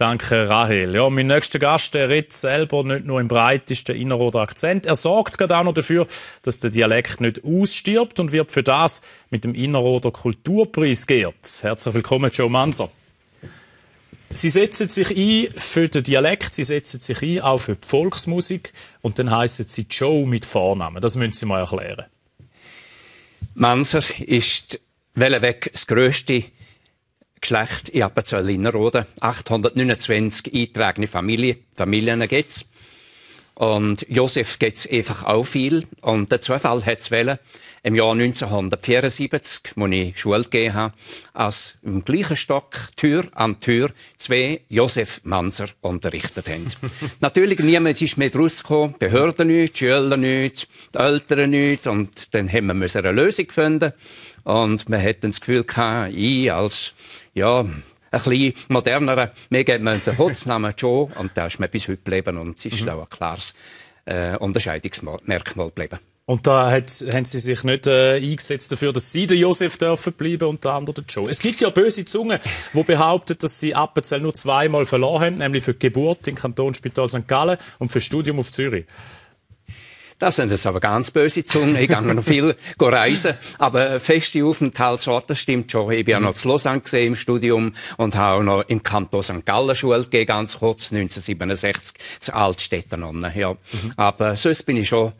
Danke, Rahel. Ja, mein nächster Gast, der redet selber nicht nur im breitesten Innerrhoder Akzent. Er sorgt gerade auch noch dafür, dass der Dialekt nicht ausstirbt und wird für das mit dem Innerrhoder Kulturpreis geehrt. Herzlich willkommen, Joe Manser. Sie setzen sich ein für den Dialekt, Sie setzen sich ein auch für die Volksmusik und dann heißen Sie Joe mit Vornamen. Das müssen Sie mal erklären. Manser ist weg das grösste Geschlecht in Appenzell-Innerrhoden. 829 eingetragene Familien, Familien gibt's. Und Josef gibt's einfach auch viel. Und der Zufall hat's wählen. Im Jahr 1974, als ich Schule gegeben habe, als im gleichen Stock Tür an Tür zwei Josef Manser unterrichtet haben. Natürlich niemand ist mehr rausgekommen, Behörden nicht, Schüler nicht, die Eltern nicht. Und dann haben wir eine Lösung finden müssen. Und man hat dann das Gefühl gehabt, ich als, ja, ein bisschen modernerer, mir gibt man den Holznamen Joe und da ist mir bis heute geblieben und es ist mhm. auch ein klares äh, Unterscheidungsmerkmal geblieben. Und da hat, haben sie sich nicht äh, eingesetzt dafür, dass sie der Josef dürfen bleiben und der andere der Joe. Es gibt ja böse Zungen, die behaupten, dass sie Appenzell nur zweimal verloren haben, nämlich für die Geburt im Kantonsspital St. Gallen und für das Studium auf Zürich. Das sind jetzt aber ganz böse Zungen, ich gehe noch viel reisen, aber feste Aufenthaltsorte stimmt schon. Ich bin ja noch zu Lausanne gesehen im Studium und habe auch noch im Kanton St. Gallen Schule gegeben, ganz kurz, 1967, zu Altstädten. Ja. Mhm. Aber sonst bin ich schon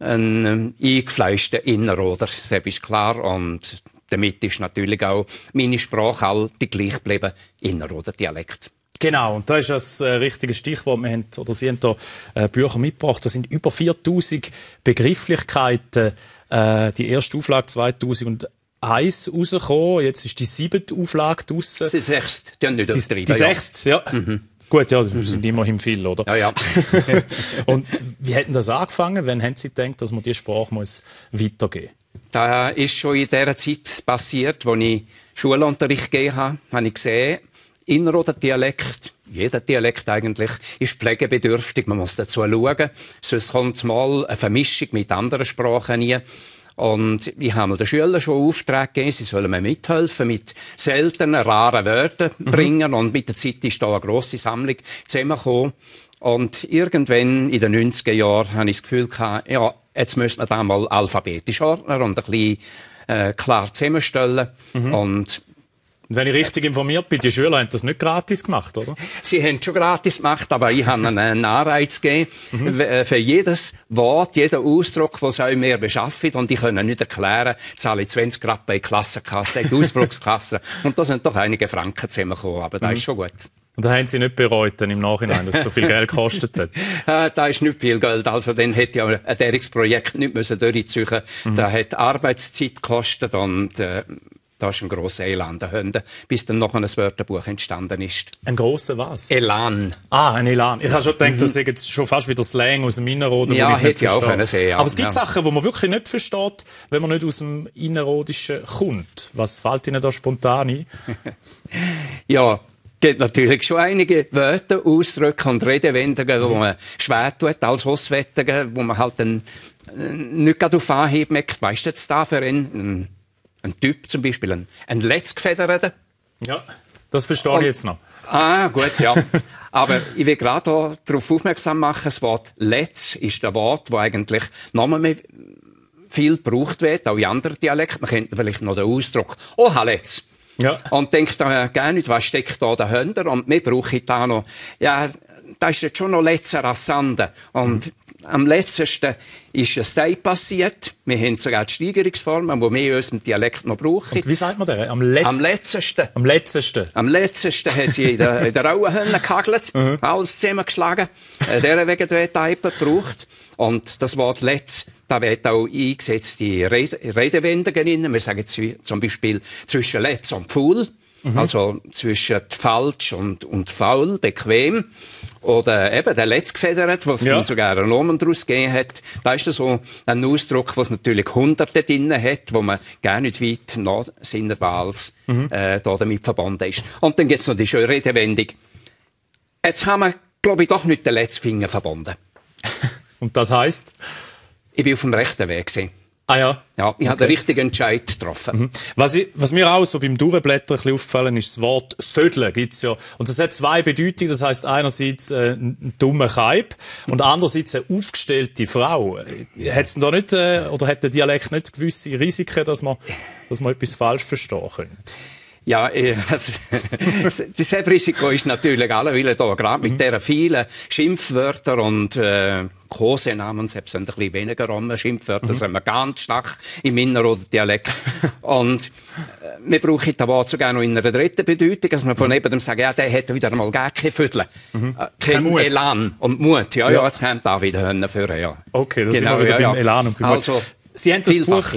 ein ähm, eingefleischter Inneroder, das ist klar. Und damit ist natürlich auch meine Sprache all die gleich geblieben, Inneroder Dialekt. Genau, und da ist das äh, richtige Stichwort. Wir haben, oder Sie haben da äh, Bücher mitgebracht. Da sind über 4000 Begrifflichkeiten. Äh, die erste Auflage 2001 rausgekommen, jetzt ist die siebte Auflage draussen. Die sechste, die haben nicht die, die sechste, ja. Mhm. Gut, ja, das mhm. sind immerhin viel, oder? Ja, ja. Und wie hätten das angefangen? Wann haben Sie gedacht, dass man diese Sprache muss weitergeben muss? Das ist schon in der Zeit passiert, als ich Schulunterricht gegeben habe, habe ich gesehen, Innerrhoder Dialekt, jeder Dialekt eigentlich, ist pflegebedürftig. Man muss dazu schauen. Sonst kommt mal eine Vermischung mit anderen Sprachen nie. Und ich habe den Schülern schon Auftrag gegeben, sie sollen mir mithelfen mit seltenen, raren Wörtern mhm. bringen. Mhm. Und mit der Zeit ist da eine grosse Sammlung zusammengekommen. Und irgendwann in den 90er Jahren hatte ich das Gefühl, gehabt, ja, jetzt müsste man da mal alphabetisch ordnen und ein bisschen äh, klar zusammenstellen. Mhm. Und und wenn ich richtig informiert bin, die Schüler haben das nicht gratis gemacht, oder? Sie haben es schon gratis gemacht, aber ich habe einen Anreiz gegeben, mhm. Äh, für jedes Wort, jeden Ausdruck, den sie mir beschaffen. Und ich kann nicht erklären, zahle ich 20 Rappen in Klassenkasse, in die Ausflugskasse. und da sind doch einige Franken zusammengekommen, aber das mhm. ist schon gut. Und da haben Sie nicht bereut dann im Nachhinein, dass es so viel Geld gekostet hat? Ah, da ist nicht viel Geld. Also dann hätte ja ein derriges Projekt nicht müssen durchziehen müssen. Mhm. Da hat Arbeitszeit gekostet und... Äh, da ist ein grosser Elan dahinter, bis dann noch ein Wörterbuch entstanden ist. Ein grosser was? Elan. Ah, ein Elan. Ich habe schon gedacht, mhm. das ist jetzt schon fast wieder Slang aus dem Innerrhoden. Ja, hätte ich auch können sehen. Aber es gibt ja. Sachen, die man wirklich nicht versteht, wenn man nicht aus dem Innerrhodischen kommt. Was fällt Ihnen da spontan ein? ja, Es gibt natürlich schon einige Wörter, Ausdrücke und Redewendungen, die man schwer tut als Hauswetter, wo man halt dann äh, nicht gerade auf Anhieb merkt, weisst du jetzt da für einen? Ein Typ zum Beispiel, ein, ein letztgefederter. Ja, das verstehe Und, ich jetzt noch. Ah, gut, ja. Aber ich will gerade darauf aufmerksam machen, das Wort «letz» ist ein Wort, das eigentlich noch mehr viel gebraucht wird, auch in anderen Dialekten. Man kennt vielleicht noch den Ausdruck «Oha, letz». Ja. Und denkt äh, gar nicht, was steckt da dahinter? Und mir brauche ich da noch, ja, da ist jetzt schon noch letzter Rassanden. Und mhm. am letzten ist ein Style passiert. Wir haben sogar die Steigerungsformen, die wir in unserem Dialekt noch brauchen. Und wie sagt man das? Am, Letz am letztesten. Am letztesten. Am letztesten hat sie in der, in der Rauenhöhle gehagelt, mhm. alles zusammengeschlagen. Äh, deren wegen der Typen gebraucht. Und das Wort «letz» da wird auch eingesetzt die Redewendungen. Wir sagen zum Beispiel zwischen «letz» und Pfuhl». Mhm. Also zwischen falsch und, und faul, bequem. Oder eben der letztgefedert, was ja. sogar einen Nomen daraus gegeben hat. Da ist so ein Ausdruck, was natürlich Hunderte drin hat, wo man gar nicht weit nach seiner Wahl mhm. äh, damit verbunden ist. Und dann gibt es noch die schöne Redewendung. Jetzt haben wir, glaube ich, doch nicht den letzten Finger verbunden. und das heißt? Ich bin auf dem rechten Weg gesehen. Ah ja. Ja, ich okay. habe den richtigen Entscheid getroffen. Mhm. Was, ich, was, mir auch so beim Durchblättern ein bisschen aufgefallen ist, das Wort Södeln gibt's ja. Und das hat zwei Bedeutungen. Das heißt einerseits äh, ein dummer Kaib und andererseits eine aufgestellte Frau. Hätt's da nicht, äh, oder hat der Dialekt nicht gewisse Risiken, dass man, dass man etwas falsch verstehen könnte? Ja, äh, das, das Risiko ist natürlich alle da, gerade mit mhm. dieser vielen Schimpfwörter und äh, Kosenamen, selbst wenn ein bisschen weniger haben, Schimpfwörter mhm. sind wir ganz stark im Innerrhoder Dialekt. und äh, wir brauchen das Wort sogar noch in einer dritten Bedeutung, dass man von mhm. dem sagt, ja, der hätte wieder mal gar kein Viertel, mhm. äh, kein, kein Elan und Mut. Ja, ja, ja jetzt kommt da wieder Hörner für, ja. Okay, das genau, sind wieder ja, beim ja. Elan und beim also, Sie haben das Buch...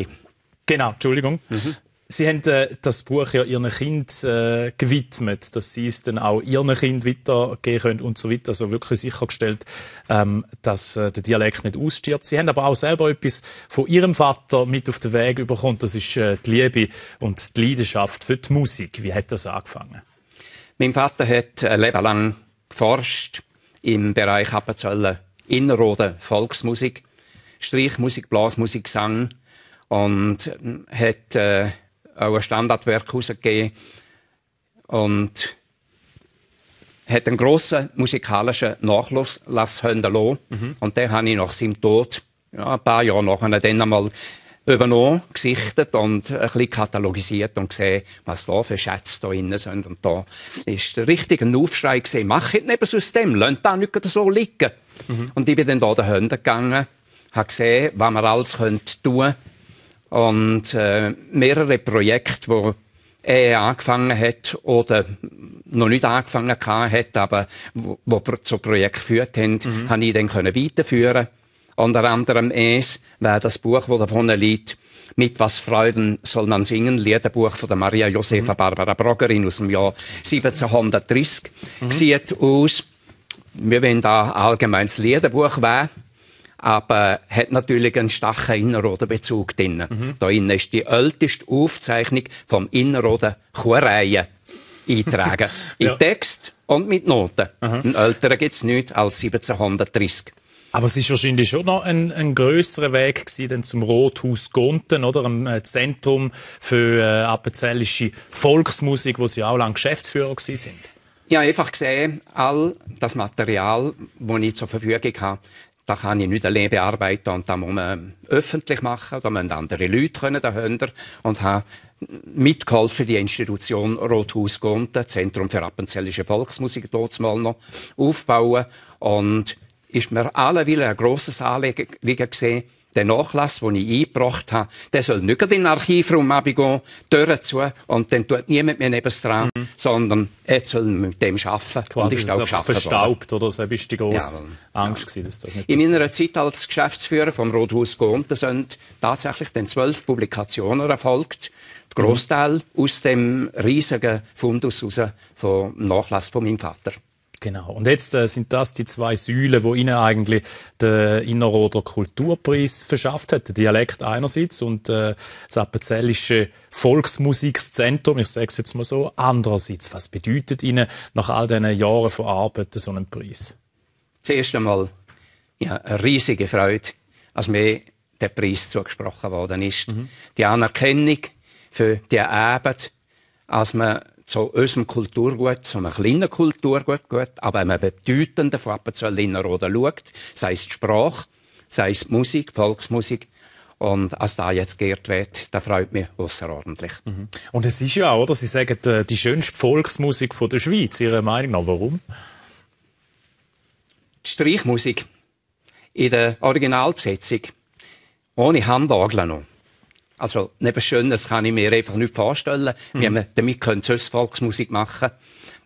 Genau, Entschuldigung. Mhm. Sie haben äh, das Buch ja Ihren Kind äh, gewidmet, dass Sie es dann auch Ihren Kind weitergeben können und so weiter. Also wirklich sichergestellt, ähm, dass äh, der Dialekt nicht ausstirbt. Sie haben aber auch selber etwas von Ihrem Vater mit auf den Weg bekommen. Das ist äh, die Liebe und die Leidenschaft für die Musik. Wie hat das angefangen? Mein Vater hat ein Leben lang geforscht im Bereich Appenzellen Innerrhoden Volksmusik, Streichmusik, Blasmusik, Gesang und äh, hat äh, auch ein Standardwerk herausgegeben und hat einen grossen musikalischen Nachlass lassen mhm. und den habe ich nach seinem Tod ja, ein paar Jahre nachher dann einmal übernommen, gesichtet und ein bisschen katalogisiert und gesehen, was da für Schätze da drin sind. Und da war richtig ein Aufschrei gesehen, macht nicht neben dem, lasst da nicht so liegen. Mhm. Und ich bin dann da dahinter gegangen, habe gesehen, was man alles tun könnte, und äh, mehrere Projekte, wo er angefangen hat oder noch nicht angefangen hat, aber wo, wo zu Projekten geführt haben, mhm. habe ich dann können weiterführen. Unter anderem es war das Buch, wo davon liegt, mit was Freuden soll man singen, Liederbuch von der Maria Josefa mhm. Barbara Broggerin aus dem Jahr 1730, mhm. sieht aus, wir wollen da allgemeines Liederbuch werden aber hat natürlich einen starken Innerrhoden-Bezug drin. Mhm. Da innen ist die älteste Aufzeichnung vom Innerrhoden Choreien eintragen. ja. In Text und mit Noten. Mhm. Einen älteren gibt es nicht als 1730. Aber es war wahrscheinlich schon noch ein, ein größerer Weg gewesen, zum Rothaus Gonten, oder? Am äh, Zentrum für äh, appenzellische Volksmusik, wo Sie auch lange Geschäftsführer gewesen sind. Ich habe einfach gesehen, all das Material, das ich zur Verfügung habe, da kann ich nicht allein bearbeiten und da muss man öffentlich machen, da müssen andere Leute können, da Hönder und habe mitgeholfen, die Institution Rothaus Gonten, Zentrum für appenzellische Volksmusik, dort mal noch aufbauen und ist mir alle ein grosses Anliegen gesehen, der Nachlass, den ich eingebracht habe, der soll nicht in den Archivraum rumgehen, Türen zu und dann tut niemand mehr neben dran, mhm. sondern er soll mit dem arbeiten. Quasi und ist auch verstaubt, worden. oder? So bist die grosse ja, Angst ja. dass das nicht In meiner Zeit als Geschäftsführer vom Rothaus Gonten sind tatsächlich dann zwölf Publikationen erfolgt. Der mhm. Grossteil mhm. aus dem riesigen Fundus raus vom Nachlass von meinem Vater. Genau. Und jetzt äh, sind das die zwei Säulen, wo ihnen eigentlich der Innerroder Kulturpreis verschafft hat. Der Dialekt einerseits und äh, das appenzellische Volksmusikzentrum, ich sage es jetzt mal so, andererseits. Was bedeutet ihnen nach all diesen Jahren von Arbeit so einen Preis? Zuerst einmal ja, eine riesige Freude, als mir der Preis zugesprochen worden ist. Mhm. Die Anerkennung für die Arbeit, als man zu unserem Kulturgut, zu einem kleinen Kulturgut, gut, aber einem bedeutenden von appenzell oder schaut, sei es die Sprache, sei es die Musik, Volksmusik, und als da jetzt geehrt wird, da freut mich außerordentlich. Mhm. Und es ist ja auch, oder? Sie sagen, äh, die schönste Volksmusik der Schweiz. Ihrer Meinung nach, warum? Die Streichmusik in der Originalbesetzung. Ohne Handageln noch. Also, neben Schönes kann ich mir einfach nicht vorstellen, mhm. wie man damit sonst Volksmusik machen könnte.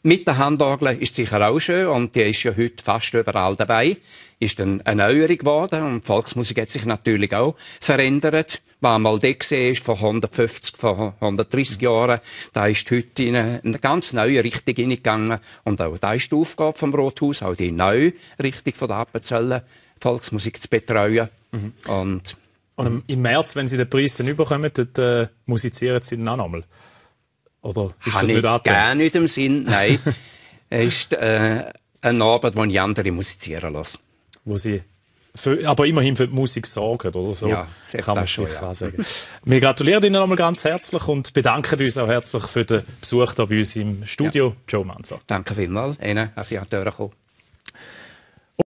Mit der Handorgel ist sicher auch schön und die ist ja heute fast überall dabei. Ist dann eine Neuerung geworden und die Volksmusik hat sich natürlich auch verändert. Was mal da gesehen ist, vor 150, vor 130 mhm. Jahren, da ist heute in eine, eine ganz neue Richtung hineingegangen und auch da ist die Aufgabe vom Rothaus, auch die neue Richtung von der Appenzelle, Volksmusik zu betreuen mhm. und und im März, wenn sie den Preis dann überkommen, dann äh, musizieren sie dann auch nochmal. Oder ist Habe das nicht angedacht? gar nicht im Sinn, nein. es ist äh, eine Arbeit, wo ich andere musizieren lasse. Wo sie für, aber immerhin für die Musik sorgen, oder so? Ja, kann man schon ja. sagen. Wir gratulieren Ihnen nochmal ganz herzlich und bedanken uns auch herzlich für den Besuch hier bei uns im Studio, ja. Joe Manzer. Danke vielmals, Ihnen, dass Sie hergekommen